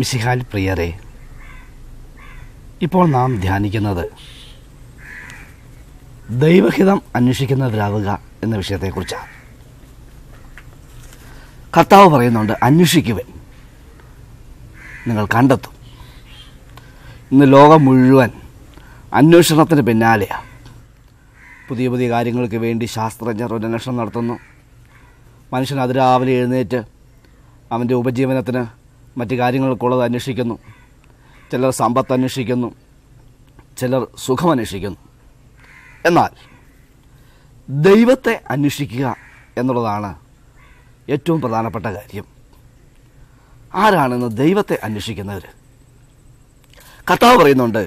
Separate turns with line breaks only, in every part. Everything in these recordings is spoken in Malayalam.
മിസിഹാൽ പ്രിയരെ ഇപ്പോൾ നാം ധ്യാനിക്കുന്നത് ദൈവഹിതം ദ്രാവക എന്ന വിഷയത്തെക്കുറിച്ചാണ് കർത്താവ് പറയുന്നുണ്ട് അന്വേഷിക്കുവൻ നിങ്ങൾ കണ്ടെത്തും ഇന്ന് ലോകം മുഴുവൻ അന്വേഷണത്തിന് പിന്നാലെയാണ് പുതിയ പുതിയ കാര്യങ്ങൾക്ക് വേണ്ടി ശാസ്ത്രജ്ഞർ ഒരു അന്വേഷണം നടത്തുന്നു മനുഷ്യൻ അതിരാവിലെ എഴുന്നേറ്റ് അവൻ്റെ ഉപജീവനത്തിന് മറ്റ് കാര്യങ്ങൾക്കുള്ളത് അന്വേഷിക്കുന്നു ചിലർ സമ്പത്ത് അന്വേഷിക്കുന്നു ചിലർ സുഖം അന്വേഷിക്കുന്നു എന്നാൽ ദൈവത്തെ അന്വേഷിക്കുക എന്നുള്ളതാണ് ഏറ്റവും പ്രധാനപ്പെട്ട കാര്യം ആരാണെന്ന് ദൈവത്തെ അന്വേഷിക്കുന്നവർ കർത്താവ് പറയുന്നുണ്ട്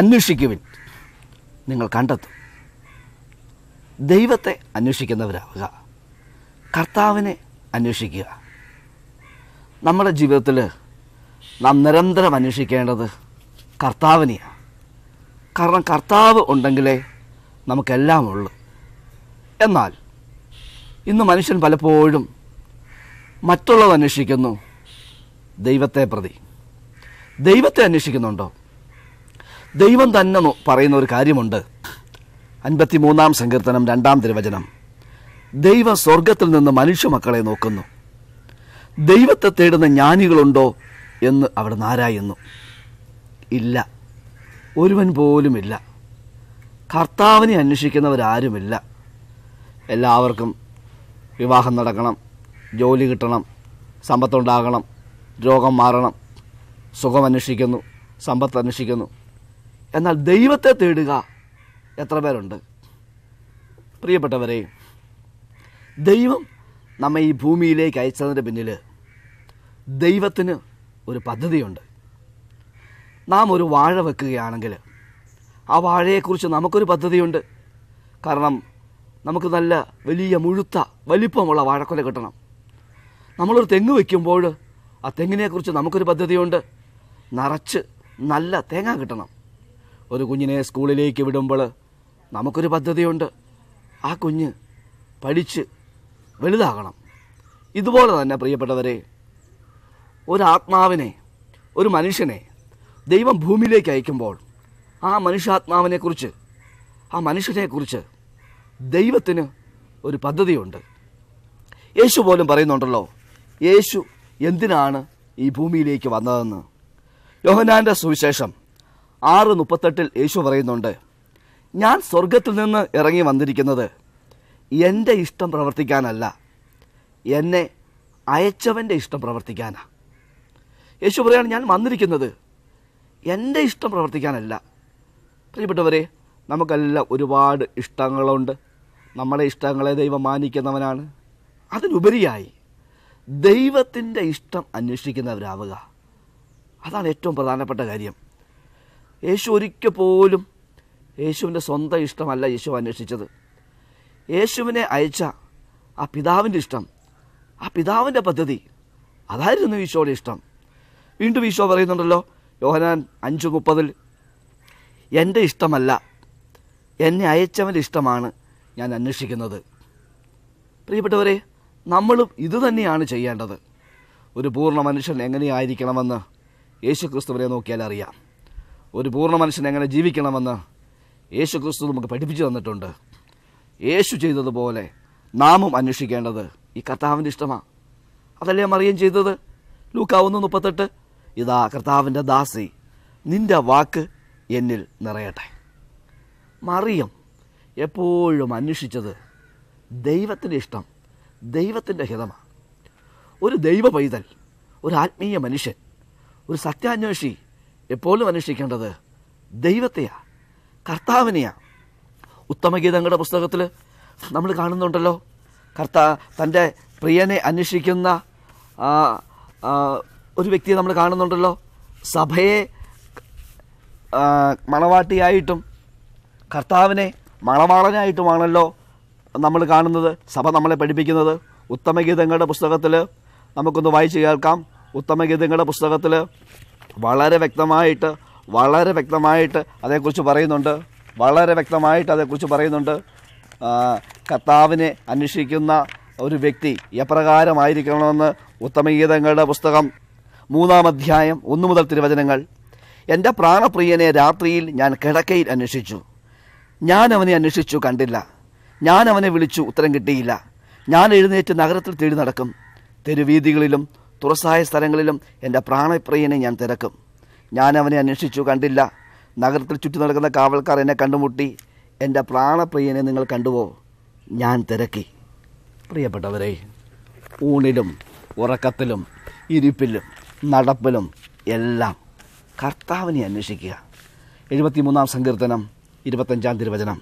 അന്വേഷിക്കുവിൻ നിങ്ങൾ കണ്ടെത്തും ദൈവത്തെ അന്വേഷിക്കുന്നവരാവുക കർത്താവിനെ അന്വേഷിക്കുക നമ്മുടെ ജീവിതത്തിൽ നാം നിരന്തരം അന്വേഷിക്കേണ്ടത് കർത്താവിനെയാണ് കാരണം കർത്താവ് ഉണ്ടെങ്കിലേ നമുക്കെല്ലാം ഉള്ളു എന്നാൽ ഇന്ന് മനുഷ്യൻ പലപ്പോഴും മറ്റുള്ളത് അന്വേഷിക്കുന്നു ദൈവത്തെ പ്രതി ദൈവത്തെ അന്വേഷിക്കുന്നുണ്ടോ ദൈവം തന്നെ പറയുന്ന ഒരു കാര്യമുണ്ട് അൻപത്തി മൂന്നാം സങ്കീർത്തനം രണ്ടാം തിരുവചനം ദൈവം സ്വർഗത്തിൽ നിന്ന് മനുഷ്യമക്കളെ നോക്കുന്നു ദൈവത്തെ തേടുന്ന ജ്ഞാനികളുണ്ടോ എന്ന് അവിടെ നാരായുന്നു ഇല്ല ഒരുവൻ പോലുമില്ല കർത്താവിനെ അന്വേഷിക്കുന്നവരാരുമില്ല എല്ലാവർക്കും വിവാഹം നടക്കണം ജോലി കിട്ടണം സമ്പത്തുണ്ടാകണം രോഗം മാറണം സുഖം അന്വേഷിക്കുന്നു സമ്പത്ത് അന്വേഷിക്കുന്നു എന്നാൽ ദൈവത്തെ തേടുക എത്ര പേരുണ്ട് പ്രിയപ്പെട്ടവരെ ദൈവം നമ്മെ ഈ ഭൂമിയിലേക്ക് അയച്ചതിൻ്റെ പിന്നിൽ ദൈവത്തിന് ഒരു പദ്ധതിയുണ്ട് നാം ഒരു വാഴ വെക്കുകയാണെങ്കിൽ ആ വാഴയെക്കുറിച്ച് നമുക്കൊരു പദ്ധതിയുണ്ട് കാരണം നമുക്ക് നല്ല വലിയ മുഴുത്ത വലിപ്പമുള്ള വാഴക്കൊല കിട്ടണം നമ്മളൊരു തെങ്ങ് വയ്ക്കുമ്പോൾ ആ തെങ്ങിനെക്കുറിച്ച് നമുക്കൊരു പദ്ധതിയുണ്ട് നിറച്ച് നല്ല തേങ്ങ കിട്ടണം ഒരു കുഞ്ഞിനെ സ്കൂളിലേക്ക് വിടുമ്പോൾ നമുക്കൊരു പദ്ധതിയുണ്ട് ആ കുഞ്ഞ് പഠിച്ച് വലുതാകണം ഇതുപോലെ തന്നെ പ്രിയപ്പെട്ടവരെ ഒരാത്മാവിനെ ഒരു മനുഷ്യനെ ദൈവം ഭൂമിയിലേക്ക് അയക്കുമ്പോൾ ആ മനുഷ്യാത്മാവിനെക്കുറിച്ച് ആ മനുഷ്യനെക്കുറിച്ച് ദൈവത്തിന് ഒരു പദ്ധതിയുണ്ട് യേശു പോലും പറയുന്നുണ്ടല്ലോ യേശു എന്തിനാണ് ഈ ഭൂമിയിലേക്ക് വന്നതെന്ന് യോഹനാൻ്റെ സുവിശേഷം ആറ് മുപ്പത്തെട്ടിൽ യേശു പറയുന്നുണ്ട് ഞാൻ സ്വർഗത്തിൽ നിന്ന് ഇറങ്ങി വന്നിരിക്കുന്നത് എൻ്റെ ഇഷ്ടം പ്രവർത്തിക്കാനല്ല എന്നെ അയച്ചവൻ്റെ ഇഷ്ടം പ്രവർത്തിക്കാനാണ് യേശു പറയാണ് ഞാൻ വന്നിരിക്കുന്നത് എൻ്റെ ഇഷ്ടം പ്രവർത്തിക്കാനല്ല പ്രിയപ്പെട്ടവരെ നമുക്കെല്ലാം ഒരുപാട് ഇഷ്ടങ്ങളുണ്ട് നമ്മുടെ ഇഷ്ടങ്ങളെ ദൈവം മാനിക്കുന്നവനാണ് അതിനുപരിയായി ദൈവത്തിൻ്റെ ഇഷ്ടം അന്വേഷിക്കുന്നവരാവുക അതാണ് ഏറ്റവും പ്രധാനപ്പെട്ട കാര്യം യേശു ഒരിക്കൽ പോലും യേശുവിൻ്റെ സ്വന്തം ഇഷ്ടമല്ല യേശു അന്വേഷിച്ചത് യേശുവിനെ അയച്ച ആ പിതാവിൻ്റെ ഇഷ്ടം ആ പിതാവിൻ്റെ പദ്ധതി അതായിരുന്നു ഈശോയുടെ ഇഷ്ടം വീണ്ടും ഈശോ പറയുന്നുണ്ടല്ലോ യോഹനാൻ അഞ്ച് മുപ്പതിൽ എൻ്റെ ഇഷ്ടമല്ല എന്നെ അയച്ചവൻ്റെ ഇഷ്ടമാണ് ഞാൻ അന്വേഷിക്കുന്നത് പ്രിയപ്പെട്ടവരെ നമ്മളും ഇതുതന്നെയാണ് ചെയ്യേണ്ടത് ഒരു പൂർണ്ണ മനുഷ്യൻ എങ്ങനെയായിരിക്കണമെന്ന് യേശു ക്രിസ്തുവരെ നോക്കിയാൽ അറിയാം ഒരു പൂർണ്ണ മനുഷ്യൻ എങ്ങനെ ജീവിക്കണമെന്ന് യേശു ക്രിസ്തു നമുക്ക് പഠിപ്പിച്ചു തന്നിട്ടുണ്ട് യേശു ചെയ്തതുപോലെ നാമും അന്വേഷിക്കേണ്ടത് ഈ കർത്താവിൻ്റെ ഇഷ്ടമാണ് അതല്ലേ മറിയം ചെയ്തത് ലൂക്കാവുന്ന മുപ്പത്തെട്ട് ഇതാ കർത്താവിൻ്റെ ദാസി നിൻ്റെ വാക്ക് എന്നിൽ നിറയട്ടെ മറിയം എപ്പോഴും അന്വേഷിച്ചത് ദൈവത്തിൻ്റെ ഇഷ്ടം ദൈവത്തിൻ്റെ ഹിതമാണ് ഒരു ദൈവ പൈതൽ ഒരു ആത്മീയ മനുഷ്യൻ ഒരു സത്യാന്വേഷി എപ്പോഴും അന്വേഷിക്കേണ്ടത് ദൈവത്തെയാണ് കർത്താവിനെയാണ് ഉത്തമഗീതങ്ങളുടെ പുസ്തകത്തിൽ നമ്മൾ കാണുന്നുണ്ടല്ലോ കർത്താ തൻ്റെ പ്രിയനെ അന്വേഷിക്കുന്ന ഒരു വ്യക്തിയെ നമ്മൾ കാണുന്നുണ്ടല്ലോ സഭയെ മണവാട്ടിയായിട്ടും കർത്താവിനെ മണവാളനായിട്ടുമാണല്ലോ നമ്മൾ കാണുന്നത് സഭ നമ്മളെ പഠിപ്പിക്കുന്നത് ഉത്തമഗീതങ്ങളുടെ പുസ്തകത്തിൽ നമുക്കൊന്ന് വായിച്ച് കേൾക്കാം ഉത്തമഗീതങ്ങളുടെ പുസ്തകത്തിൽ വളരെ വ്യക്തമായിട്ട് വളരെ വ്യക്തമായിട്ട് അതേക്കുറിച്ച് പറയുന്നുണ്ട് വളരെ വ്യക്തമായിട്ട് അതേക്കുറിച്ച് പറയുന്നുണ്ട് കർത്താവിനെ അന്വേഷിക്കുന്ന ഒരു വ്യക്തി എപ്രകാരമായിരിക്കണമെന്ന് ഉത്തമഗീതങ്ങളുടെ പുസ്തകം മൂന്നാം അധ്യായം ഒന്നു മുതൽ തിരുവചനങ്ങൾ എൻ്റെ പ്രാണപ്രിയനെ രാത്രിയിൽ ഞാൻ കിടക്കയിൽ അന്വേഷിച്ചു ഞാൻ അവനെ അന്വേഷിച്ചു കണ്ടില്ല ഞാൻ അവനെ വിളിച്ചു ഉത്തരം കിട്ടിയില്ല ഞാൻ എഴുന്നേറ്റ് നഗരത്തിൽ തേടി നടക്കും തെരുവീതികളിലും തുറസായ സ്ഥലങ്ങളിലും എൻ്റെ പ്രാണപ്രിയനെ ഞാൻ തിരക്കും ഞാൻ അവനെ അന്വേഷിച്ചു കണ്ടില്ല നഗരത്തിൽ ചുറ്റി നടക്കുന്ന കാവൽക്കാർ എന്നെ കണ്ടുമുട്ടി എൻ്റെ പ്രാണപ്രിയനെ നിങ്ങൾ കണ്ടുവോ ഞാൻ തിരക്കി പ്രിയപ്പെട്ടവരെ ഊണിലും ഉറക്കത്തിലും ഇരിപ്പിലും നടപ്പിലും എല്ലാം കർത്താവിനെ അന്വേഷിക്കുക എഴുപത്തിമൂന്നാം സങ്കീർത്തനം ഇരുപത്തഞ്ചാം തിരുവചനം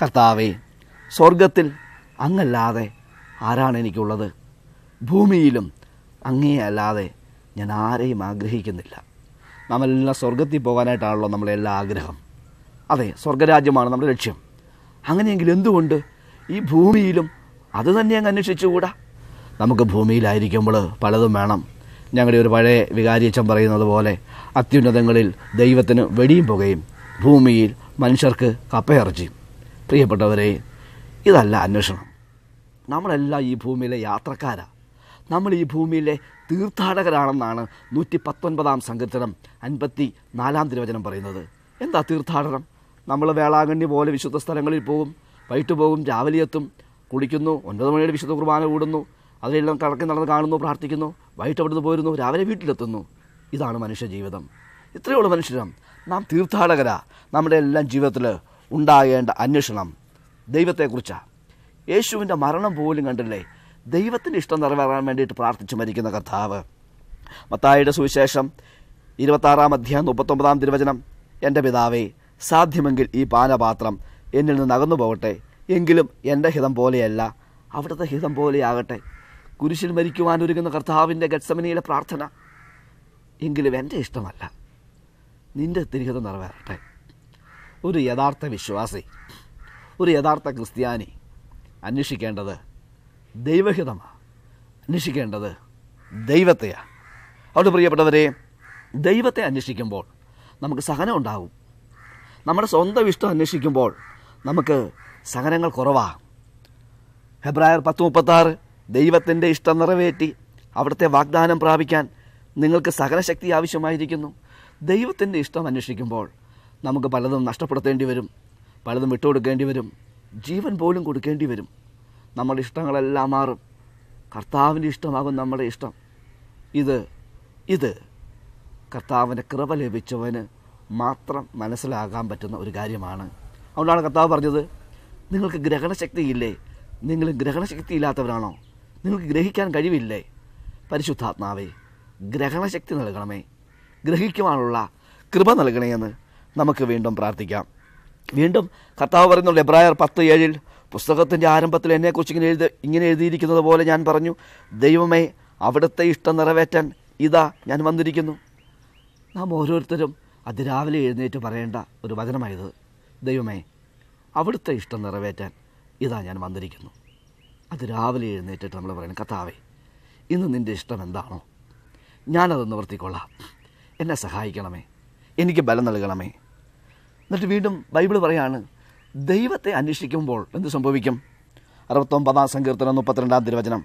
കർത്താവെ സ്വർഗത്തിൽ അങ്ങല്ലാതെ ആരാണ് എനിക്കുള്ളത് ഭൂമിയിലും അല്ലാതെ ഞാൻ ആരെയും ആഗ്രഹിക്കുന്നില്ല നാമെല്ലാം സ്വർഗത്തിൽ പോകാനായിട്ടാണല്ലോ നമ്മളെ എല്ലാ ആഗ്രഹം അതെ സ്വർഗരാജ്യമാണ് നമ്മുടെ ലക്ഷ്യം അങ്ങനെയെങ്കിൽ എന്തുകൊണ്ട് ഈ ഭൂമിയിലും അത് തന്നെ അങ്ങ് അന്വേഷിച്ചുകൂടാ നമുക്ക് ഭൂമിയിലായിരിക്കുമ്പോൾ പലതും വേണം ഞങ്ങളുടെ ഒരു പഴയ വികാരിയച്ഛൻ പറയുന്നത് പോലെ അത്യുന്നതങ്ങളിൽ ദൈവത്തിന് വെടിയും പുകയും ഭൂമിയിൽ മനുഷ്യർക്ക് കപ്പയർജിയും പ്രിയപ്പെട്ടവരെ ഇതല്ല അന്വേഷണം നമ്മളെല്ലാം ഈ ഭൂമിയിലെ യാത്രക്കാരാണ് നമ്മൾ ഈ ഭൂമിയിലെ തീർത്ഥാടകരാണെന്നാണ് നൂറ്റി പത്തൊൻപതാം സങ്കീർത്തനം അൻപത്തി നാലാം തിരുവചനം പറയുന്നത് എന്താ തീർത്ഥാടനം നമ്മൾ വേളാങ്കണ്ണി പോലെ വിശുദ്ധ സ്ഥലങ്ങളിൽ പോകും വൈകിട്ട് പോകും രാവിലെ എത്തും കുളിക്കുന്നു ഒൻപത് മണിയുടെ വിശുദ്ധ കുർബാന കൂടുന്നു അതിലെല്ലാം കടക്കി നടന്ന് കാണുന്നു പ്രാർത്ഥിക്കുന്നു വൈകിട്ട് അവിടുന്ന് പോരുന്നു രാവിലെ വീട്ടിലെത്തുന്നു ഇതാണ് മനുഷ്യ ജീവിതം ഇത്രയേ ഉള്ളൂ മനുഷ്യരം നാം തീർത്ഥാടകരാ നമ്മുടെ എല്ലാം ജീവിതത്തിൽ ഉണ്ടാകേണ്ട അന്വേഷണം ദൈവത്തെക്കുറിച്ചാണ് യേശുവിൻ്റെ മരണം പോലും കണ്ടില്ലേ ദൈവത്തിൻ്റെ ഇഷ്ടം നിറവേറാൻ വേണ്ടിയിട്ട് പ്രാർത്ഥിച്ചു മരിക്കുന്ന കർത്താവ് മത്തായിയുടെ സുവിശേഷം ഇരുപത്താറാം അധ്യായം മുപ്പത്തൊമ്പതാം തിരുവചനം എൻ്റെ പിതാവേ സാധ്യമെങ്കിൽ ഈ പാനപാത്രം എന്നിൽ നിന്ന് അകന്നു പോകട്ടെ എങ്കിലും എൻ്റെ ഹിതം പോലെയല്ല അവിടുത്തെ ഹിതം പോലെയാകട്ടെ കുരിശിൽ മരിക്കുവാനൊരുങ്ങുന്ന കർത്താവിൻ്റെ ഗഡ്സമനയിലെ പ്രാർത്ഥന എങ്കിലും എൻ്റെ ഇഷ്ടമല്ല നിൻ്റെ തിരികത നിറവേറട്ടെ ഒരു യഥാർത്ഥ വിശ്വാസി ഒരു യഥാർത്ഥ ക്രിസ്ത്യാനി അന്വേഷിക്കേണ്ടത് ദൈവഹിതമാണ് അന്വേഷിക്കേണ്ടത് ദൈവത്തെയാണ് അവിടെ പ്രിയപ്പെട്ടവരെ ദൈവത്തെ അന്വേഷിക്കുമ്പോൾ നമുക്ക് സഹനം ഉണ്ടാകും നമ്മുടെ സ്വന്തം ഇഷ്ടം അന്വേഷിക്കുമ്പോൾ നമുക്ക് സഹനങ്ങൾ കുറവാണ് ഹെബ്രായർ പത്ത് മുപ്പത്താറ് ദൈവത്തിൻ്റെ ഇഷ്ടം നിറവേറ്റി അവിടുത്തെ വാഗ്ദാനം പ്രാപിക്കാൻ നിങ്ങൾക്ക് സകലശക്തി ആവശ്യമായിരിക്കുന്നു ദൈവത്തിൻ്റെ ഇഷ്ടം അന്വേഷിക്കുമ്പോൾ നമുക്ക് പലതും നഷ്ടപ്പെടുത്തേണ്ടി വരും പലതും വിട്ടുകൊടുക്കേണ്ടി വരും ജീവൻ പോലും കൊടുക്കേണ്ടി വരും നമ്മുടെ ഇഷ്ടങ്ങളെല്ലാം മാറും കർത്താവിൻ്റെ ഇഷ്ടമാകും നമ്മുടെ ഇഷ്ടം ഇത് ഇത് കർത്താവിൻ്റെ കൃപ ലഭിച്ചവന് മാത്രം മനസ്സിലാകാൻ പറ്റുന്ന ഒരു കാര്യമാണ് അതുകൊണ്ടാണ് കർത്താവ് പറഞ്ഞത് നിങ്ങൾക്ക് ഗ്രഹണശക്തിയില്ലേ നിങ്ങൾ ഗ്രഹണശക്തി ഇല്ലാത്തവരാണോ നിങ്ങൾക്ക് ഗ്രഹിക്കാൻ കഴിവില്ലേ പരിശുദ്ധാത്മാവേ ഗ്രഹണശക്തി നൽകണമേ ഗ്രഹിക്കുവാനുള്ള കൃപ നൽകണേയെന്ന് നമുക്ക് വീണ്ടും പ്രാർത്ഥിക്കാം വീണ്ടും കർത്താവ് പറയുന്നുണ്ട് എബ്രായർ പത്ത് ഏഴിൽ പുസ്തകത്തിൻ്റെ ആരംഭത്തിൽ എന്നെക്കുറിച്ച് ഇങ്ങനെ എഴുതി ഇങ്ങനെ എഴുതിയിരിക്കുന്നത് പോലെ ഞാൻ പറഞ്ഞു ദൈവമേ അവിടുത്തെ ഇഷ്ടം നിറവേറ്റാൻ ഇതാ ഞാൻ വന്നിരിക്കുന്നു നാം ഓരോരുത്തരും അതിരാവിലെ എഴുന്നേറ്റ് പറയേണ്ട ഒരു വചനമായത് ദൈവമേ അവിടുത്തെ ഇഷ്ടം നിറവേറ്റാൻ ഇതാ ഞാൻ വന്നിരിക്കുന്നു അത് രാവിലെ എഴുന്നേറ്റിട്ട് നമ്മൾ പറയണം കത്താവേ ഇന്ന് നിൻ്റെ ഇഷ്ടം എന്താണോ ഞാനത് നിവർത്തിക്കൊള്ളാം എന്നെ സഹായിക്കണമേ എനിക്ക് ബലം നൽകണമേ എന്നിട്ട് വീണ്ടും ബൈബിൾ പറയാണ് ദൈവത്തെ അന്വേഷിക്കുമ്പോൾ എന്ത് സംഭവിക്കും അറുപത്തൊമ്പതാം സങ്കീർത്തനം മുപ്പത്തിരണ്ടാം തിരുവചനം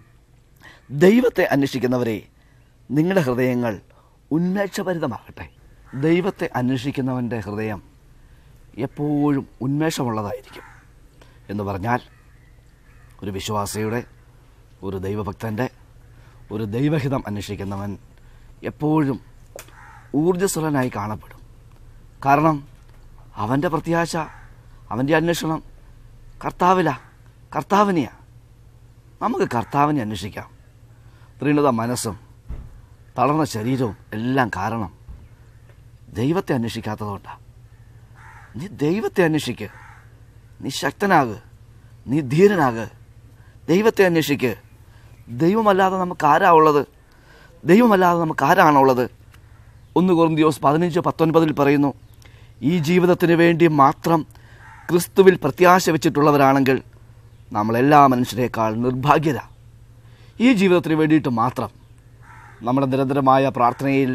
ദൈവത്തെ അന്വേഷിക്കുന്നവരെ നിങ്ങളുടെ ഹൃദയങ്ങൾ ഉന്മേഷഭരിതമാകട്ടെ ദൈവത്തെ അന്വേഷിക്കുന്നവൻ്റെ ഹൃദയം എപ്പോഴും ഉന്മേഷമുള്ളതായിരിക്കും എന്ന് പറഞ്ഞാൽ ഒരു വിശ്വാസിയുടെ ഒരു ദൈവഭക്തൻ്റെ ഒരു ദൈവഹിതം അന്വേഷിക്കുന്നവൻ എപ്പോഴും ഊർജ്ജസ്വലനായി കാണപ്പെടും കാരണം അവൻ്റെ പ്രത്യാശ അവൻ്റെ അന്വേഷണം കർത്താവില കർത്താവിനെയാണ് നമുക്ക് കർത്താവിനെ അന്വേഷിക്കാം ത്രീണത മനസ്സും തളർന്ന ശരീരവും എല്ലാം കാരണം ദൈവത്തെ അന്വേഷിക്കാത്തതുകൊണ്ടാണ് നീ ദൈവത്തെ അന്വേഷിക്കുക നീ ശക്തനാകുക നീ ധീരനാകുക ദൈവത്തെ അന്വേഷിക്ക് ദൈവമല്ലാതെ നമുക്ക് ആരാ ഉള്ളത് ദൈവമല്ലാതെ നമുക്ക് ആരാണുള്ളത് ഒന്ന് ദിവസം പതിനഞ്ച് പത്തൊൻപതിൽ പറയുന്നു ഈ ജീവിതത്തിന് വേണ്ടി മാത്രം ക്രിസ്തുവിൽ പ്രത്യാശ വെച്ചിട്ടുള്ളവരാണെങ്കിൽ നമ്മളെല്ലാ മനുഷ്യരെക്കാൾ നിർഭാഗ്യത ഈ ജീവിതത്തിന് വേണ്ടിയിട്ട് മാത്രം നമ്മുടെ നിരന്തരമായ പ്രാർത്ഥനയിൽ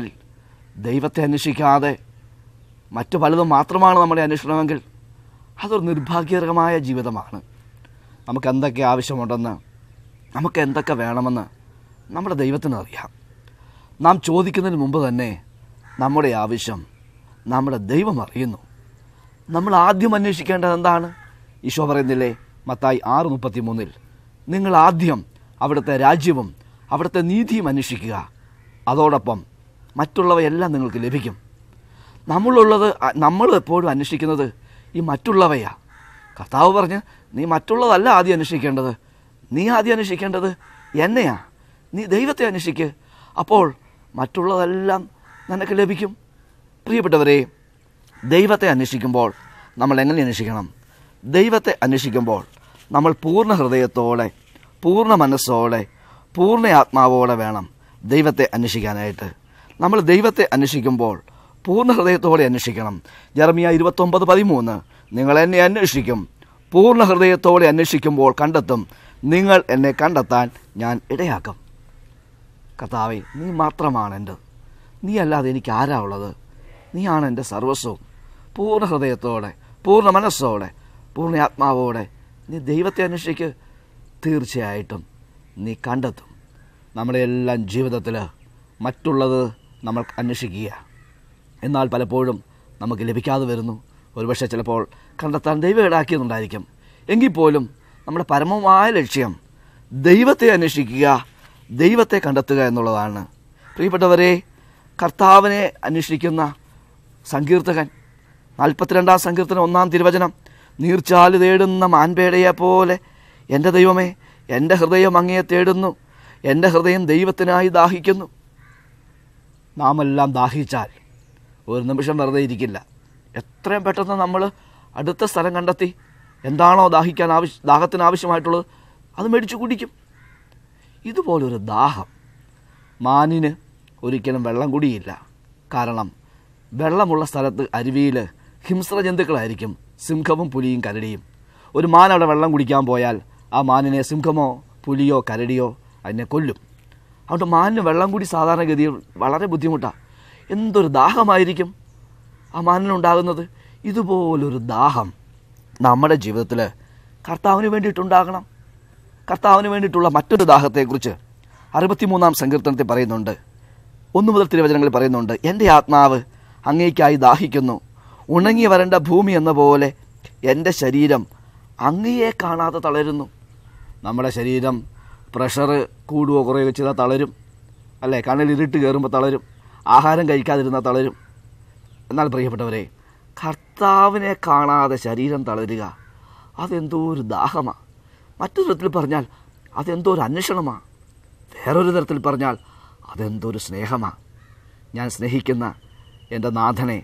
ദൈവത്തെ അന്വേഷിക്കാതെ മറ്റു പലതും മാത്രമാണ് നമ്മുടെ അന്വേഷണമെങ്കിൽ അതൊരു നിർഭാഗ്യകരമായ ജീവിതമാണ് നമുക്ക് എന്തൊക്കെ ആവശ്യമുണ്ടെന്ന് നമുക്ക് എന്തൊക്കെ വേണമെന്ന് നമ്മുടെ ദൈവത്തിന് അറിയാം നാം ചോദിക്കുന്നതിന് മുമ്പ് തന്നെ നമ്മുടെ ആവശ്യം നമ്മുടെ ദൈവം അറിയുന്നു നമ്മൾ ആദ്യം അന്വേഷിക്കേണ്ടത് എന്താണ് ഈശോ പറയുന്നില്ലേ മത്തായി ആറ് മുപ്പത്തി മൂന്നിൽ നിങ്ങൾ ആദ്യം അവിടുത്തെ രാജ്യവും അവിടുത്തെ നീതിയും അന്വേഷിക്കുക അതോടൊപ്പം മറ്റുള്ളവയെല്ലാം നിങ്ങൾക്ക് ലഭിക്കും നമ്മളുള്ളത് നമ്മൾ എപ്പോഴും അന്വേഷിക്കുന്നത് ഈ മറ്റുള്ളവയാണ് കർത്താവ് പറഞ്ഞ് നീ മറ്റുള്ളതല്ല ആദ്യം അന്വേഷിക്കേണ്ടത് നീ ആദ്യം അന്വേഷിക്കേണ്ടത് എന്നെയാ നീ ദൈവത്തെ അന്വേഷിക്ക് അപ്പോൾ മറ്റുള്ളതെല്ലാം നിനക്ക് ലഭിക്കും പ്രിയപ്പെട്ടവരെ ദൈവത്തെ അന്വേഷിക്കുമ്പോൾ നമ്മൾ എങ്ങനെ അന്വേഷിക്കണം ദൈവത്തെ അന്വേഷിക്കുമ്പോൾ നമ്മൾ പൂർണ്ണ ഹൃദയത്തോടെ പൂർണ്ണ മനസ്സോടെ പൂർണ്ണ ആത്മാവോടെ വേണം ദൈവത്തെ അന്വേഷിക്കാനായിട്ട് നമ്മൾ ദൈവത്തെ അന്വേഷിക്കുമ്പോൾ പൂർണ്ണ ഹൃദയത്തോടെ അന്വേഷിക്കണം ജർമിയ ഇരുപത്തൊമ്പത് പതിമൂന്ന് നിങ്ങൾ എന്നെ അന്വേഷിക്കും പൂർണ്ണ ഹൃദയത്തോടെ അന്വേഷിക്കുമ്പോൾ കണ്ടെത്തും നിങ്ങൾ എന്നെ കണ്ടെത്താൻ ഞാൻ ഇടയാക്കും കർത്താവെ നീ മാത്രമാണ് എൻ്റെ നീ അല്ലാതെ എനിക്ക് ആരാ ഉള്ളത് നീയാണ് എൻ്റെ സർവസ്വം പൂർണ്ണ ഹൃദയത്തോടെ പൂർണ്ണ മനസ്സോടെ പൂർണ്ണ ആത്മാവോടെ നീ ദൈവത്തെ അന്വേഷിക്ക് തീർച്ചയായിട്ടും നീ കണ്ടെത്തും നമ്മുടെ എല്ലാം ജീവിതത്തിൽ മറ്റുള്ളത് നമ്മൾ അന്വേഷിക്കുക എന്നാൽ പലപ്പോഴും നമുക്ക് ലഭിക്കാതെ വരുന്നു ഒരുപക്ഷെ ചിലപ്പോൾ കണ്ടെത്താൻ ദൈവം ഈടാക്കിയതുണ്ടായിരിക്കും എങ്കിൽ പോലും നമ്മുടെ പരമമായ ലക്ഷ്യം ദൈവത്തെ അന്വേഷിക്കുക ദൈവത്തെ കണ്ടെത്തുക എന്നുള്ളതാണ് പ്രിയപ്പെട്ടവരെ കർത്താവിനെ അന്വേഷിക്കുന്ന സങ്കീർത്തകൻ നാൽപ്പത്തിരണ്ടാം സങ്കീർത്തനം ഒന്നാം തിരുവചനം നീർച്ചാല് തേടുന്ന മാൻപേടയെ പോലെ എൻ്റെ ദൈവമേ എൻ്റെ ഹൃദയം അങ്ങയെ തേടുന്നു എൻ്റെ ഹൃദയം ദൈവത്തിനായി ദാഹിക്കുന്നു നാമെല്ലാം ദാഹിച്ചാൽ ഒരു നിമിഷം വെറുതെ ഇരിക്കില്ല എത്രയും പെട്ടെന്ന് നമ്മൾ അടുത്ത സ്ഥലം കണ്ടെത്തി എന്താണോ ദാഹിക്കാൻ ആവശ്യ ദാഹത്തിന് ആവശ്യമായിട്ടുള്ളത് അത് മേടിച്ച് കുടിക്കും ഇതുപോലൊരു ദാഹം മാനിന് ഒരിക്കലും വെള്ളം കുടിയില്ല കാരണം വെള്ളമുള്ള സ്ഥലത്ത് അരുവിയിൽ ഹിംസ്ര ജന്തുക്കളായിരിക്കും സിംഹവും പുലിയും കരടിയും ഒരു മാൻ അവിടെ വെള്ളം കുടിക്കാൻ പോയാൽ ആ മാനിനെ സിംഹമോ പുലിയോ കരടിയോ അതിനെ കൊല്ലും അതുകൊണ്ട് മാനിന് വെള്ളം കുടി സാധാരണഗതിയിൽ വളരെ ബുദ്ധിമുട്ടാണ് എന്തൊരു ദാഹമായിരിക്കും ആ മാനിലുണ്ടാകുന്നത് ഇതുപോലൊരു ദാഹം നമ്മുടെ ജീവിതത്തിൽ കർത്താവിന് വേണ്ടിയിട്ടുണ്ടാകണം കർത്താവിന് വേണ്ടിയിട്ടുള്ള മറ്റൊരു ദാഹത്തെക്കുറിച്ച് അറുപത്തിമൂന്നാം സങ്കീർത്തനത്തിൽ പറയുന്നുണ്ട് ഒന്നു മുതൽ തിരുവചനങ്ങൾ പറയുന്നുണ്ട് എൻ്റെ ആത്മാവ് അങ്ങേക്കായി ദാഹിക്കുന്നു ഉണങ്ങി വരേണ്ട ഭൂമി എന്ന പോലെ എൻ്റെ ശരീരം അങ്ങയെ കാണാതെ തളരുന്നു നമ്മുടെ ശരീരം പ്രഷർ കൂടുകയോ കുറയോ ചെയ്താൽ തളരും അല്ലേ കണ്ണിൽ ഇരുട്ട് കയറുമ്പോൾ തളരും ആഹാരം കഴിക്കാതിരുന്നാൽ തളരും എന്നാൽ പ്രിയപ്പെട്ടവരെ കർത്താവിനെ കാണാതെ ശരീരം തളരുക അതെന്തോ ഒരു ദാഹമാണ് മറ്റൊരു തരത്തിൽ പറഞ്ഞാൽ അതെന്തോ ഒരു അന്വേഷണമാണ് വേറൊരു തരത്തിൽ പറഞ്ഞാൽ അതെന്തോ ഒരു സ്നേഹമാണ് ഞാൻ സ്നേഹിക്കുന്ന എൻ്റെ നാഥനെ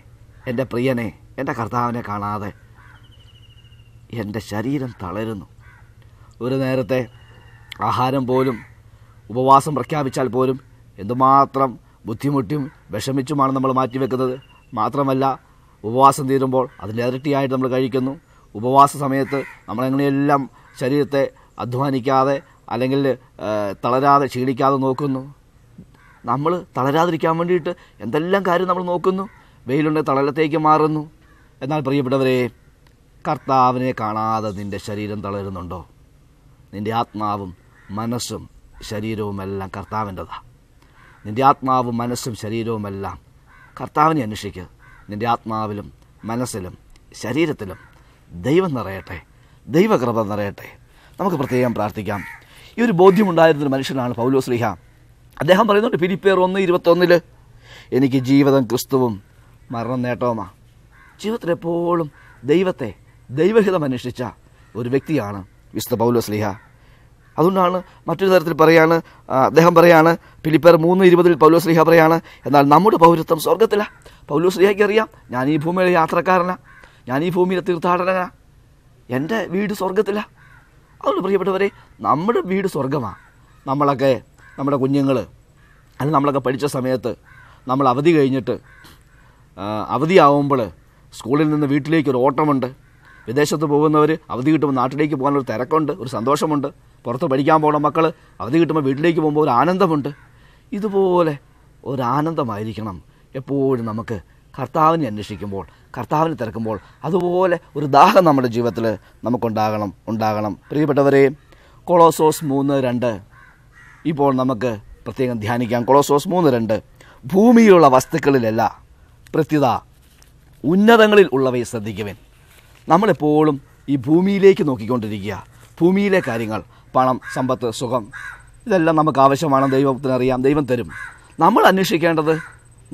എൻ്റെ പ്രിയനെ എൻ്റെ കർത്താവിനെ കാണാതെ എൻ്റെ ശരീരം തളരുന്നു ഒരു നേരത്തെ ആഹാരം പോലും ഉപവാസം പ്രഖ്യാപിച്ചാൽ പോലും എന്തുമാത്രം ബുദ്ധിമുട്ടും വിഷമിച്ചുമാണ് നമ്മൾ മാറ്റിവെക്കുന്നത് മാത്രമല്ല ഉപവാസം തീരുമ്പോൾ അതിൻ്റെ ഇരട്ടിയായിട്ട് നമ്മൾ കഴിക്കുന്നു ഉപവാസ സമയത്ത് നമ്മളെങ്ങനെയെല്ലാം ശരീരത്തെ അധ്വാനിക്കാതെ അല്ലെങ്കിൽ തളരാതെ ക്ഷീണിക്കാതെ നോക്കുന്നു നമ്മൾ തളരാതിരിക്കാൻ വേണ്ടിയിട്ട് എന്തെല്ലാം കാര്യം നമ്മൾ നോക്കുന്നു വെയിലുണ്ട് തളരത്തേക്ക് മാറുന്നു എന്നാൽ പ്രിയപ്പെട്ടവരെ കർത്താവിനെ കാണാതെ നിൻ്റെ ശരീരം തളരുന്നുണ്ടോ നിൻ്റെ ആത്മാവും മനസ്സും ശരീരവുമെല്ലാം കർത്താവിൻ്റെതാണ് നിൻ്റെ ആത്മാവും മനസ്സും ശരീരവുമെല്ലാം കർത്താവിനെ അന്വേഷിക്കുക നിൻ്റെ ആത്മാവിലും മനസ്സിലും ശരീരത്തിലും ദൈവം നിറയട്ടെ ദൈവകൃപ നിറയട്ടെ നമുക്ക് പ്രത്യേകം പ്രാർത്ഥിക്കാം ഈ ഒരു ബോധ്യമുണ്ടായിരുന്നൊരു മനുഷ്യനാണ് പൗലോസ് ശ്രീഹ അദ്ദേഹം പറയുന്നുണ്ട് ഫിലിപ്പേർ ഒന്ന് ഇരുപത്തൊന്നിൽ എനിക്ക് ജീവിതം ക്രിസ്തുവും മരണം നേട്ടവുമാണ് എപ്പോഴും ദൈവത്തെ ദൈവഹിതം അന്വേഷിച്ച ഒരു വ്യക്തിയാണ് വിശുദ്ധ പൗലോസ് ശ്രീഹ അതുകൊണ്ടാണ് മറ്റൊരു തരത്തിൽ പറയാണ് അദ്ദേഹം പറയാണ് പിലിപ്പർ മൂന്ന് ഇരുപതിൽ പൗലോസ് ലിഹ പറയാണ് എന്നാൽ നമ്മുടെ പൗരത്വം സ്വർഗത്തില പൗലോസ് ലിഹയ്ക്ക് അറിയാം ഞാൻ ഈ ഭൂമിയിലെ യാത്രക്കാരനാണ് ഞാൻ ഈ ഭൂമിയിലെ തീർത്ഥാടനാണ് എൻ്റെ വീട് സ്വർഗത്തില അതുകൊണ്ട് പ്രിയപ്പെട്ടവരെ നമ്മുടെ വീട് സ്വർഗമാണ് നമ്മളൊക്കെ നമ്മുടെ കുഞ്ഞുങ്ങൾ അല്ലെങ്കിൽ നമ്മളൊക്കെ പഠിച്ച സമയത്ത് നമ്മൾ അവധി കഴിഞ്ഞിട്ട് അവധിയാവുമ്പോൾ സ്കൂളിൽ നിന്ന് വീട്ടിലേക്കൊരു ഓട്ടമുണ്ട് വിദേശത്ത് പോകുന്നവർ അവധി കിട്ടുമ്പോൾ നാട്ടിലേക്ക് പോകാൻ തിരക്കുണ്ട് ഒരു സന്തോഷമുണ്ട് പുറത്ത് പഠിക്കാൻ പോകുന്ന മക്കൾ അവധി കിട്ടുമ്പോൾ വീട്ടിലേക്ക് പോകുമ്പോൾ ഒരു ആനന്ദമുണ്ട് ഇതുപോലെ ഒരാനന്ദമായിരിക്കണം എപ്പോഴും നമുക്ക് കർത്താവിനെ അന്വേഷിക്കുമ്പോൾ കർത്താവിനെ തിരക്കുമ്പോൾ അതുപോലെ ഒരു ദാഹം നമ്മുടെ ജീവിതത്തിൽ നമുക്കുണ്ടാകണം ഉണ്ടാകണം പ്രിയപ്പെട്ടവരെ കൊളോസോസ് മൂന്ന് രണ്ട് ഇപ്പോൾ നമുക്ക് പ്രത്യേകം ധ്യാനിക്കാം കൊളോസോസ് മൂന്ന് രണ്ട് ഭൂമിയിലുള്ള വസ്തുക്കളിലല്ല പ്രത്യുത ഉന്നതങ്ങളിൽ ഉള്ളവയെ ശ്രദ്ധിക്കുവാൻ നമ്മളെപ്പോഴും ഈ ഭൂമിയിലേക്ക് നോക്കിക്കൊണ്ടിരിക്കുക ഭൂമിയിലെ കാര്യങ്ങൾ പണം സമ്പത്ത് സുഖം ഇതെല്ലാം നമുക്ക് ആവശ്യമാണ് ദൈവത്തിനറിയാം ദൈവം തരും നമ്മൾ അന്വേഷിക്കേണ്ടത്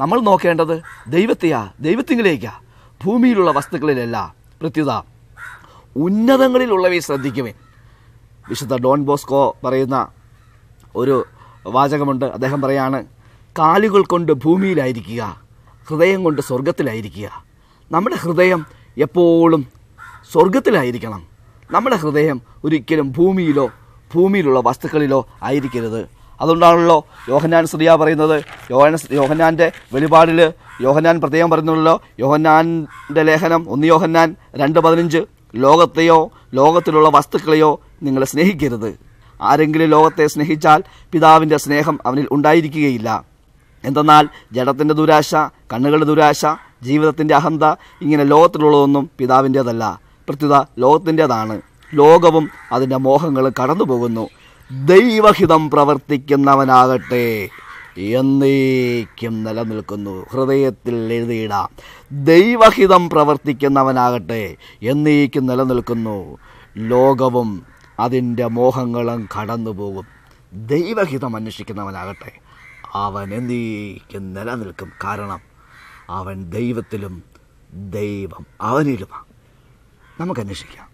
നമ്മൾ നോക്കേണ്ടത് ദൈവത്തെയാ ദൈവത്തിങ്ങളേക്കാ ഭൂമിയിലുള്ള വസ്തുക്കളിലല്ല പ്രത്യുത ഉന്നതങ്ങളിലുള്ളവയെ ശ്രദ്ധിക്കുമേ വിശുദ്ധ ഡോൺ ബോസ്കോ പറയുന്ന ഒരു വാചകമുണ്ട് അദ്ദേഹം പറയാണ് കാലുകൾ കൊണ്ട് ഭൂമിയിലായിരിക്കുക ഹൃദയം കൊണ്ട് സ്വർഗത്തിലായിരിക്കുക നമ്മുടെ ഹൃദയം എപ്പോഴും സ്വർഗത്തിലായിരിക്കണം നമ്മുടെ ഹൃദയം ഒരിക്കലും ഭൂമിയിലോ ഭൂമിയിലുള്ള വസ്തുക്കളിലോ ആയിരിക്കരുത് അതുകൊണ്ടാണല്ലോ യോഹന്നാൻ ശ്രീയ പറയുന്നത് യോഹന യോഹന്നാൻ്റെ വെളിപാടിൽ യോഹന്നാൻ പ്രത്യേകം പറയുന്നുള്ളോ യോഹന്നാൻ്റെ ലേഖനം ഒന്ന് യോഹന്നാൻ രണ്ട് പതിനഞ്ച് ലോകത്തെയോ ലോകത്തിലുള്ള വസ്തുക്കളെയോ നിങ്ങൾ സ്നേഹിക്കരുത് ആരെങ്കിലും ലോകത്തെ സ്നേഹിച്ചാൽ പിതാവിൻ്റെ സ്നേഹം അവനിൽ ഉണ്ടായിരിക്കുകയില്ല എന്തെന്നാൽ ജഡത്തിൻ്റെ ദുരാശ കണ്ണുകളുടെ ദുരാശ ജീവിതത്തിൻ്റെ അഹന്ത ഇങ്ങനെ ലോകത്തിലുള്ളതൊന്നും പിതാവിൻ്റേതല്ല പ്രത്യുത ലോകത്തിൻ്റെതാണ് ലോകവും അതിൻ്റെ മോഹങ്ങൾ കടന്നു പോകുന്നു ദൈവഹിതം പ്രവർത്തിക്കുന്നവനാകട്ടെ എന്നേക്കും നിലനിൽക്കുന്നു ഹൃദയത്തിൽ എഴുതിയിടാം ദൈവഹിതം പ്രവർത്തിക്കുന്നവനാകട്ടെ എന്നേക്കും നിലനിൽക്കുന്നു ലോകവും അതിൻ്റെ മോഹങ്ങളും കടന്നു പോകും ദൈവഹിതം അന്വേഷിക്കുന്നവനാകട്ടെ അവൻ എന്നേക്കും നിലനിൽക്കും കാരണം അവൻ ദൈവത്തിലും ദൈവം അവനിലുമാണ് നമുക്ക് അന്വേഷിക്കാം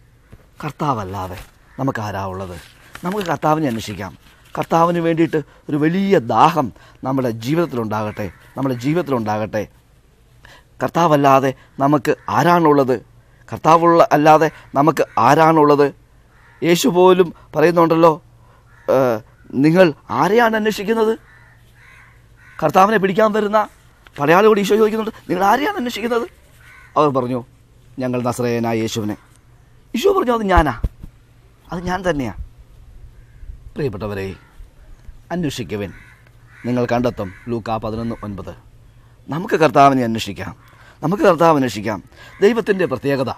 കർത്താവല്ലാതെ നമുക്ക് ആരാ ഉള്ളത് നമുക്ക് കർത്താവിനെ അന്വേഷിക്കാം കർത്താവിന് വേണ്ടിയിട്ട് ഒരു വലിയ ദാഹം നമ്മുടെ ജീവിതത്തിലുണ്ടാകട്ടെ നമ്മുടെ ജീവിതത്തിലുണ്ടാകട്ടെ കർത്താവല്ലാതെ നമുക്ക് ആരാണുള്ളത് കർത്താവുള്ള അല്ലാതെ നമുക്ക് ആരാണുള്ളത് യേശു പോലും പറയുന്നുണ്ടല്ലോ നിങ്ങൾ ആരെയാണ് അന്വേഷിക്കുന്നത് കർത്താവിനെ പിടിക്കാൻ വരുന്ന പടയാളിയോട് ഈശോ ചോദിക്കുന്നുണ്ട് നിങ്ങൾ ആരെയാണ് അന്വേഷിക്കുന്നത് അവർ പറഞ്ഞു ഞങ്ങൾ നസ്രയനായ യേശുവിനെ യേശു പറഞ്ഞു അത് ഞാനാ അത് ഞാൻ തന്നെയാ പ്രിയപ്പെട്ടവരെ അന്വേഷിക്കുവൻ നിങ്ങൾ കണ്ടെത്തും ലൂക്ക പതിനൊന്ന് ഒൻപത് നമുക്ക് കർത്താവിനെ അന്വേഷിക്കാം നമുക്ക് കർത്താവ് അന്വേഷിക്കാം ദൈവത്തിൻ്റെ പ്രത്യേകത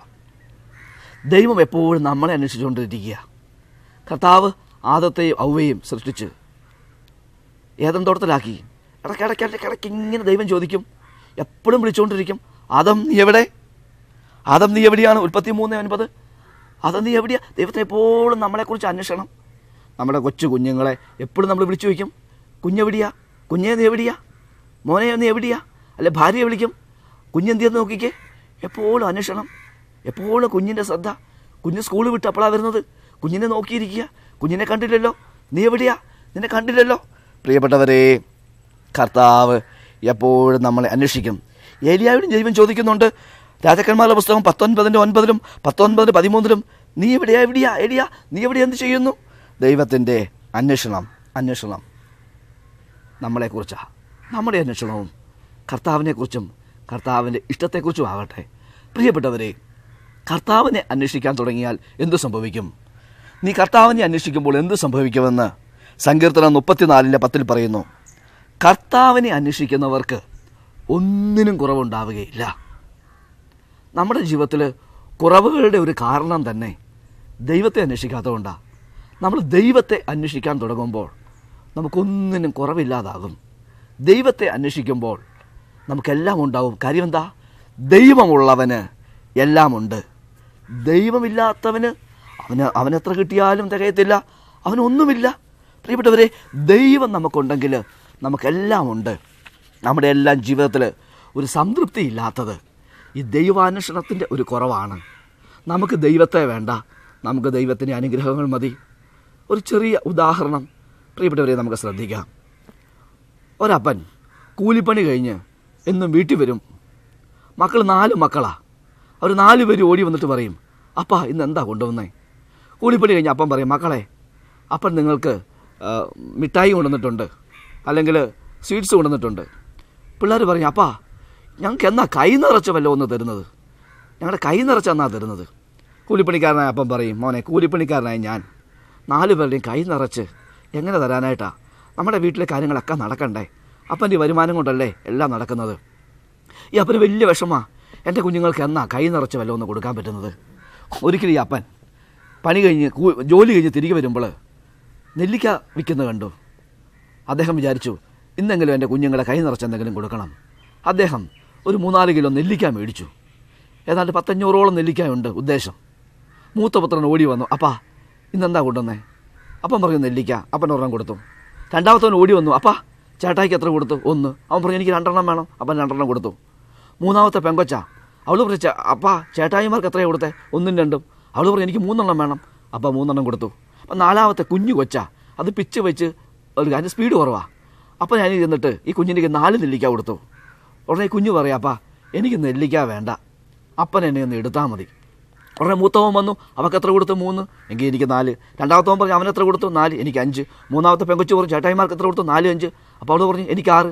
ദൈവം എപ്പോഴും നമ്മളെ അന്വേഷിച്ചുകൊണ്ടിരിക്കുക കർത്താവ് ആദത്തെയും ഔവയും സൃഷ്ടിച്ച് ഏതം തോട്ടത്തിലാക്കി ഇടയ്ക്കിടയ്ക്കിടയ്ക്കിടയ്ക്ക് ഇങ്ങനെ ദൈവം ചോദിക്കും എപ്പോഴും വിളിച്ചുകൊണ്ടിരിക്കും ആദം നീ എവിടെ അതം നീ എവിടെയാണ് ഉൽപ്പത്തി മൂന്ന് അൻപത് അതം നീ എവിടെയാ ദൈവത്തെ എപ്പോഴും നമ്മളെക്കുറിച്ച് അന്വേഷണം നമ്മുടെ കൊച്ചു കുഞ്ഞുങ്ങളെ എപ്പോഴും നമ്മൾ വിളിച്ചു വയ്ക്കും കുഞ്ഞെവിടെയാ കുഞ്ഞേ നീ എവിടെയാ മോനെ നീ എവിടെയാ അല്ലെ ഭാര്യയെ വിളിക്കും കുഞ്ഞെന്തിയെന്ന് നോക്കിക്കേ എപ്പോഴും അന്വേഷണം എപ്പോഴും കുഞ്ഞിൻ്റെ ശ്രദ്ധ കുഞ്ഞ് സ്കൂൾ വിട്ട് അപ്പോഴാണ് വരുന്നത് കുഞ്ഞിനെ നോക്കിയിരിക്കുക കുഞ്ഞിനെ കണ്ടില്ലല്ലോ നീ എവിടെയാ നിന്നെ കണ്ടില്ലല്ലോ പ്രിയപ്പെട്ടവരെ കർത്താവ് എപ്പോഴും നമ്മളെ അന്വേഷിക്കും ഏലിയാവിനും ജൈവം ചോദിക്കുന്നുണ്ട് രാജാക്കന്മാരുടെ പുസ്തകം പത്തൊൻപതിൻ്റെ ഒൻപതിലും പത്തൊൻപതിന് പതിമൂന്നിലും നീ എവിടെയാ എവിടെയാ എവിടെയാ നീ എവിടെ എന്ത് ചെയ്യുന്നു ദൈവത്തിൻ്റെ അന്വേഷണം അന്വേഷണം നമ്മളെക്കുറിച്ചാണ് നമ്മുടെ അന്വേഷണവും കർത്താവിനെക്കുറിച്ചും കർത്താവിൻ്റെ ഇഷ്ടത്തെക്കുറിച്ചും ആകട്ടെ പ്രിയപ്പെട്ടവരെ കർത്താവിനെ അന്വേഷിക്കാൻ തുടങ്ങിയാൽ എന്തു സംഭവിക്കും നീ കർത്താവിനെ അന്വേഷിക്കുമ്പോൾ എന്ത് സംഭവിക്കുമെന്ന് സങ്കീർത്തനം മുപ്പത്തിനാലിൻ്റെ പത്തിൽ പറയുന്നു കർത്താവിനെ അന്വേഷിക്കുന്നവർക്ക് ഒന്നിനും കുറവുണ്ടാവുകയില്ല നമ്മുടെ ജീവിതത്തിൽ കുറവുകളുടെ ഒരു കാരണം തന്നെ ദൈവത്തെ അന്വേഷിക്കാത്തതുകൊണ്ടാണ് നമ്മൾ ദൈവത്തെ അന്വേഷിക്കാൻ തുടങ്ങുമ്പോൾ നമുക്കൊന്നിനും കുറവില്ലാതാകും ദൈവത്തെ അന്വേഷിക്കുമ്പോൾ നമുക്കെല്ലാം ഉണ്ടാവും കാര്യം എന്താ ദൈവമുള്ളവന് എല്ലാമുണ്ട് ദൈവമില്ലാത്തവന് അവന് അവനെത്ര കിട്ടിയാലും തികയത്തില്ല അവനൊന്നുമില്ല പ്രിയപ്പെട്ടവരെ ദൈവം നമുക്കുണ്ടെങ്കിൽ നമുക്കെല്ലാം ഉണ്ട് നമ്മുടെ എല്ലാം ജീവിതത്തിൽ ഒരു സംതൃപ്തി ഇല്ലാത്തത് ഈ ദൈവാന്വേഷണത്തിൻ്റെ ഒരു കുറവാണ് നമുക്ക് ദൈവത്തെ വേണ്ട നമുക്ക് ദൈവത്തിൻ്റെ അനുഗ്രഹങ്ങൾ മതി ഒരു ചെറിയ ഉദാഹരണം പ്രിയപ്പെട്ടവരെ നമുക്ക് ശ്രദ്ധിക്കാം ഒരപ്പൻ കൂലിപ്പണി കഴിഞ്ഞ് എന്നും വീട്ടിൽ വരും മക്കൾ നാല് മക്കളാ അവർ നാല് പേര് ഓടി വന്നിട്ട് പറയും അപ്പാ ഇന്ന് എന്താ കൊണ്ടുവന്നേ കൂലിപ്പണി കഴിഞ്ഞ് അപ്പം പറയും മക്കളെ അപ്പം നിങ്ങൾക്ക് മിഠായി കൊണ്ടുവന്നിട്ടുണ്ട് അല്ലെങ്കിൽ സ്വീറ്റ്സ് കൊണ്ടുവന്നിട്ടുണ്ട് പിള്ളേർ പറയും അപ്പാ ഞങ്ങൾക്ക് എന്നാ കൈ നിറച്ച വല്ലതും ഒന്ന് തരുന്നത് ഞങ്ങളുടെ കൈ നിറച്ച എന്നാ തരുന്നത് കൂലിപ്പണിക്കാരനായ അപ്പം പറയും മോനെ കൂലിപ്പണിക്കാരനായ ഞാൻ നാല് പേരുടെയും കൈ നിറച്ച് എങ്ങനെ തരാനായിട്ടാ നമ്മുടെ വീട്ടിലെ കാര്യങ്ങളൊക്കെ നടക്കണ്ടേ അപ്പൻ്റെ വരുമാനം കൊണ്ടല്ലേ എല്ലാം നടക്കുന്നത് ഈ അപ്പന് വലിയ വിഷമാണ് എൻ്റെ കുഞ്ഞുങ്ങൾക്ക് എന്നാ കൈ നിറച്ച് ഒന്ന് കൊടുക്കാൻ പറ്റുന്നത് ഒരിക്കലും ഈ അപ്പൻ പണി കഴിഞ്ഞ് ജോലി കഴിഞ്ഞ് തിരികെ വരുമ്പോൾ നെല്ലിക്ക വിൽക്കുന്നത് കണ്ടു അദ്ദേഹം വിചാരിച്ചു ഇന്നെങ്കിലും എൻ്റെ കുഞ്ഞുങ്ങളെ കൈ നിറച്ച് എന്തെങ്കിലും കൊടുക്കണം അദ്ദേഹം ഒരു മൂന്നാല് കിലോ നെല്ലിക്ക മേടിച്ചു ഏതാണ്ട് പത്തഞ്ഞൂറോളം നെല്ലിക്കായുണ്ട് ഉദ്ദേശം മൂത്ത പുത്രൻ ഓടി വന്നു അപ്പാ ഇന്നെന്താ കൊണ്ടുവന്നേ അപ്പം പറഞ്ഞു നെല്ലിക്ക അപ്പൻ ഒരെണ്ണം കൊടുത്തു രണ്ടാമത്തവൻ ഓടി വന്നു അപ്പാ ചേട്ടായിക്ക് എത്ര കൊടുത്തു ഒന്ന് അവൻ പറഞ്ഞു എനിക്ക് രണ്ടെണ്ണം വേണം അപ്പൻ രണ്ടെണ്ണം കൊടുത്തു മൂന്നാമത്തെ പെങ്കൊച്ച അവൾ പറഞ്ഞു അപ്പാ ചേട്ടായിമാർക്ക് എത്രയാണ് കൊടുത്തേ ഒന്നും രണ്ടും അവൾ പറഞ്ഞു എനിക്ക് മൂന്നെണ്ണം വേണം അപ്പം മൂന്നെണ്ണം കൊടുത്തു അപ്പം നാലാമത്തെ കുഞ്ഞു കൊച്ച അത് പിച്ച് വെച്ച് ഒരു അതിൻ്റെ സ്പീഡ് കുറവാണ് അപ്പം ഞാൻ ചെന്നിട്ട് ഈ കുഞ്ഞിനേക്ക് നാല് നെല്ലിക്ക കൊടുത്തു ഉടനെ കുഞ്ഞു പറയാപ്പാ എനിക്ക് നെല്ലിക്ക വേണ്ട അപ്പൻ എന്നെ ഒന്ന് എടുത്താൽ മതി ഉടനെ മൂത്തവൻ വന്നു അവൾക്ക് എത്ര കൊടുത്തു മൂന്ന് എങ്കിൽ എനിക്ക് നാല് രണ്ടാമത്തവൻ പറഞ്ഞു അവൻ എത്ര കൊടുത്തു നാല് എനിക്ക് അഞ്ച് മൂന്നാമത്തെ പെങ്കൊച്ചു പറഞ്ഞു ചേട്ടായിമാർക്ക് എത്ര കൊടുത്തു നാല് അഞ്ച് അപ്പോൾ അവൾ പറഞ്ഞു എനിക്ക് ആറ്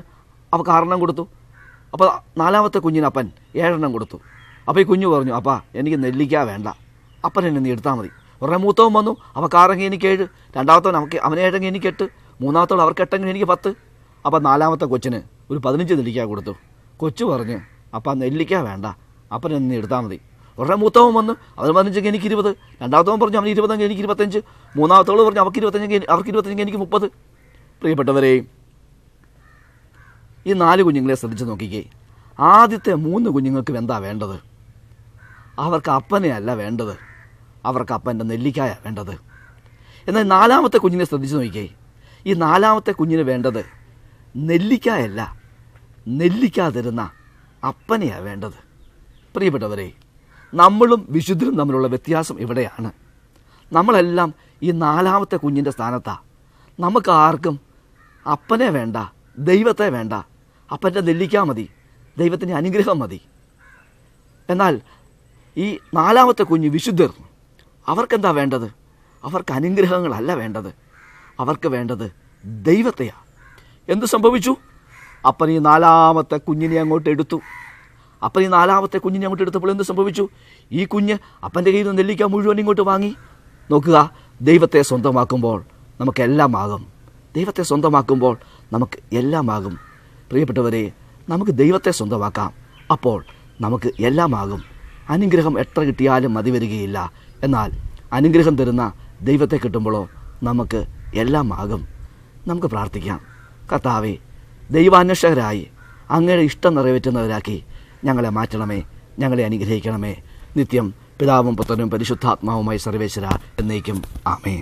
അവൾക്ക് ആറെണ്ണം കൊടുത്തു അപ്പോൾ നാലാമത്തെ കുഞ്ഞിനപ്പൻ ഏഴെണ്ണം കൊടുത്തു അപ്പോൾ ഈ കുഞ്ഞു പറഞ്ഞു അപ്പാ എനിക്ക് നെല്ലിക്ക വേണ്ട അപ്പൻ എന്നെ നീ എടുത്താൽ മതി ഉടനെ മൂത്തവൻ വന്നു അവൾക്ക് ആറെങ്കിൽ എനിക്ക് ഏഴ് രണ്ടാമത്തവൻ അവൾക്ക് അവന് ഏഴെങ്കിൽ എനിക്ക് എട്ട് മൂന്നാമത്തോളം അവർക്ക് എട്ടെങ്കിൽ എനിക്ക് പത്ത് അപ്പോൾ നാലാമത്തെ കൊച്ചിന് ഒരു പതിനഞ്ച് നെല്ലിക്ക കൊടുത്തു കൊച്ചു പറഞ്ഞു അപ്പം നെല്ലിക്ക വേണ്ട അപ്പം നിന്ന് എടുത്താൽ മതി ഉടനെ മൂത്തവൻ വന്ന് അവൻ പതിനഞ്ചെങ്കിൽ എനിക്ക് ഇരുപത് രണ്ടാമത്തവൻ പറഞ്ഞു അവന് ഇരുപത്തഞ്ച് എനിക്ക് ഇരുപത്തഞ്ച് മൂന്നാമത്തോട് പറഞ്ഞു അവർക്ക് ഇരുപത്തഞ്ചെങ്കിൽ അവർക്ക് ഇരുപത്തഞ്ചെങ്കിൽ എനിക്ക് മുപ്പത് പ്രിയപ്പെട്ടവരെ ഈ നാല് കുഞ്ഞുങ്ങളെ ശ്രദ്ധിച്ച് നോക്കിക്കേ ആദ്യത്തെ മൂന്ന് കുഞ്ഞുങ്ങൾക്കും എന്താ വേണ്ടത് അവർക്ക് അപ്പനെയല്ല വേണ്ടത് അവർക്ക് അപ്പൻ്റെ നെല്ലിക്കായ വേണ്ടത് എന്നാൽ നാലാമത്തെ കുഞ്ഞിനെ ശ്രദ്ധിച്ച് നോക്കിക്കേ ഈ നാലാമത്തെ കുഞ്ഞിന് വേണ്ടത് നെല്ലിക്കായല്ല നെല്ലിക്കാതിരുന്ന അപ്പനെയാണ് വേണ്ടത് പ്രിയപ്പെട്ടവരെ നമ്മളും വിശുദ്ധരും തമ്മിലുള്ള വ്യത്യാസം ഇവിടെയാണ് നമ്മളെല്ലാം ഈ നാലാമത്തെ കുഞ്ഞിൻ്റെ സ്ഥാനത്താണ് നമുക്ക് ആർക്കും അപ്പനെ വേണ്ട ദൈവത്തെ വേണ്ട അപ്പൻ്റെ നെല്ലിക്കാ മതി ദൈവത്തിൻ്റെ അനുഗ്രഹം മതി എന്നാൽ ഈ നാലാമത്തെ കുഞ്ഞ് വിശുദ്ധർ അവർക്കെന്താ വേണ്ടത് അവർക്ക് അനുഗ്രഹങ്ങളല്ല വേണ്ടത് അവർക്ക് വേണ്ടത് ദൈവത്തെയാണ് എന്ത് സംഭവിച്ചു അപ്പം ഈ നാലാമത്തെ കുഞ്ഞിനെ അങ്ങോട്ട് എടുത്തു അപ്പം ഈ നാലാമത്തെ കുഞ്ഞിനെ അങ്ങോട്ട് എടുത്തപ്പോൾ എന്ത് സംഭവിച്ചു ഈ കുഞ്ഞ് അപ്പൻ്റെ കയ്യിൽ നിന്ന് നെല്ലിക്ക മുഴുവൻ ഇങ്ങോട്ട് വാങ്ങി നോക്കുക ദൈവത്തെ സ്വന്തമാക്കുമ്പോൾ നമുക്കെല്ലാമാകും ദൈവത്തെ സ്വന്തമാക്കുമ്പോൾ നമുക്ക് എല്ലാമാകും പ്രിയപ്പെട്ടവരെ നമുക്ക് ദൈവത്തെ സ്വന്തമാക്കാം അപ്പോൾ നമുക്ക് എല്ലാമാകും അനുഗ്രഹം എത്ര കിട്ടിയാലും മതി വരികയില്ല എന്നാൽ അനുഗ്രഹം തരുന്ന ദൈവത്തെ കിട്ടുമ്പോഴോ നമുക്ക് എല്ലാമാകും നമുക്ക് പ്രാർത്ഥിക്കാം കർത്താവേ ദൈവാന്വേഷകരായി അങ്ങയുടെ ഇഷ്ടം നിറവേറ്റുന്നവരാക്കി ഞങ്ങളെ മാറ്റണമേ ഞങ്ങളെ അനുഗ്രഹിക്കണമേ നിത്യം പിതാവും പുത്രനും പരിശുദ്ധാത്മാവുമായി സർവേശ്വര എന്നേക്കും ആമേ